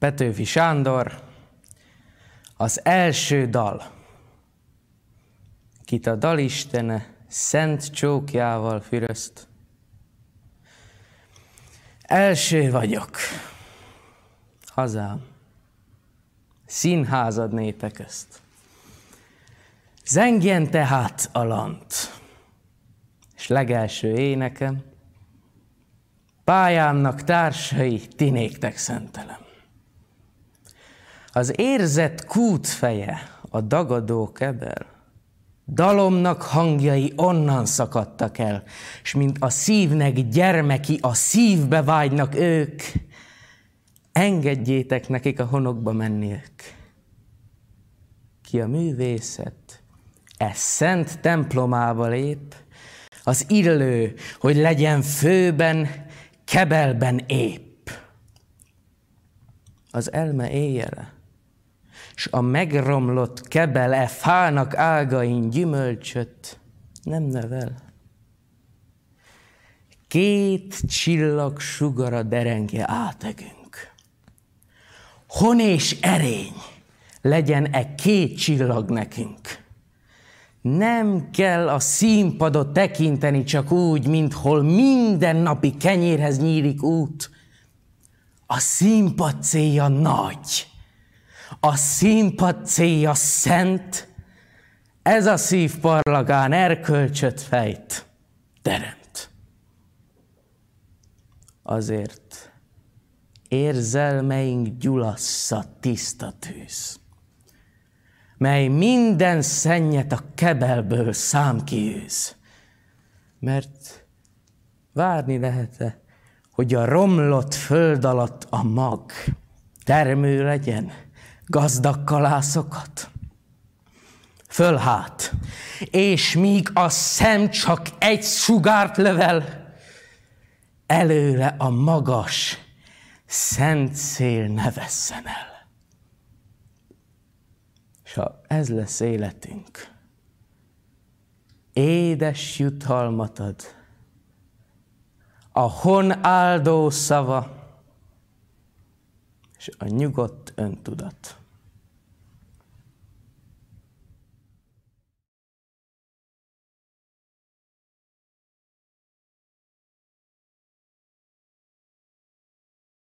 Petőfi Sándor, az első dal, kit a dalistene szent csókjával fürözt. Első vagyok, hazám, színházad népe közt. Zengjen tehát a lant, és legelső énekem, pályámnak társai tinéktek szentelem. Az érzett kút feje, a dagadó kebel, Dalomnak hangjai onnan szakadtak el, és mint a szívnek gyermeki, a szívbe vágynak ők, engedjétek nekik a honokba menni ők. Ki a művészet, e szent templomába lép, az illő, hogy legyen főben, kebelben épp. Az elme éjjele, s a megromlott kebele fának ágain gyümölcsöt nem nevel. Két csillag sugara derengje átegünk. Hon és erény legyen e két csillag nekünk. Nem kell a színpadot tekinteni csak úgy, mint hol minden napi kenyérhez nyílik út. A színpad célja nagy – a színpad célja szent, ez a szív parlagán erkölcsöt fejt, teremt. Azért érzelmeink gyulassza tiszta tűz, mely minden szennyet a kebelből szám kiűz. mert várni lehet-e, hogy a romlott föld alatt a mag termő legyen, gazdag kalászokat. Fölhát, és míg a szem csak egy sugárt lövel, előre a magas, szent szél ne vesszen el. És ha ez lesz életünk, édes jutalmat ad, a hon áldó szava, és a nyugodt öntudat.